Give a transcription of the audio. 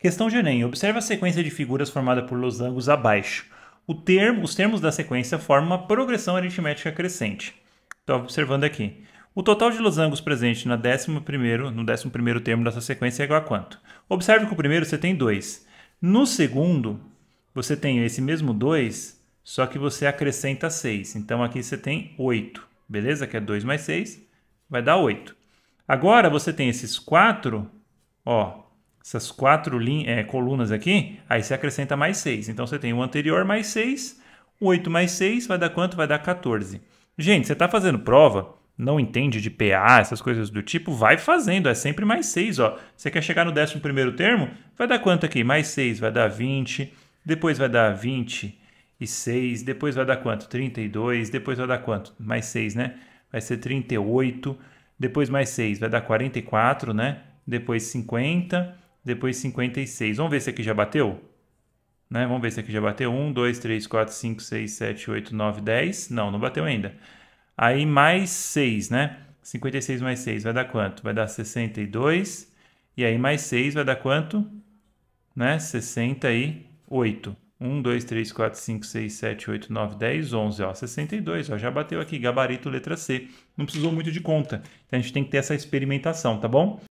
Questão de Enem. Observe a sequência de figuras formada por losangos abaixo. Termo, os termos da sequência formam uma progressão aritmética crescente. Estou observando aqui. O total de losangos presente na 11 no 11º termo dessa sequência é igual a quanto? Observe que o primeiro você tem 2. No segundo, você tem esse mesmo 2, só que você acrescenta 6. Então aqui você tem 8, beleza? Que é 2 mais 6, vai dar 8. Agora você tem esses 4, ó, essas quatro é, colunas aqui, aí você acrescenta mais 6. Então você tem o anterior mais 6, 8 mais 6 vai dar quanto? Vai dar 14. Gente, você está fazendo prova, não entende de PA, essas coisas do tipo, vai fazendo, é sempre mais 6. Ó. Você quer chegar no 11 termo? Vai dar quanto aqui? Mais 6, vai dar 20, depois vai dar 26, depois vai dar quanto? 32, depois vai dar quanto? Mais 6, né? Vai ser 38, depois mais 6, vai dar 44, né? Depois 50 depois 56. Vamos ver se aqui já bateu? Né? Vamos ver se aqui já bateu. 1, 2, 3, 4, 5, 6, 7, 8, 9, 10. Não, não bateu ainda. Aí mais 6, né? 56 mais 6 vai dar quanto? Vai dar 62. E aí mais 6 vai dar quanto? Né? 68. 1, 2, 3, 4, 5, 6, 7, 8, 9, 10, 11. Ó, 62. Ó, já bateu aqui. Gabarito, letra C. Não precisou muito de conta. Então a gente tem que ter essa experimentação, tá bom?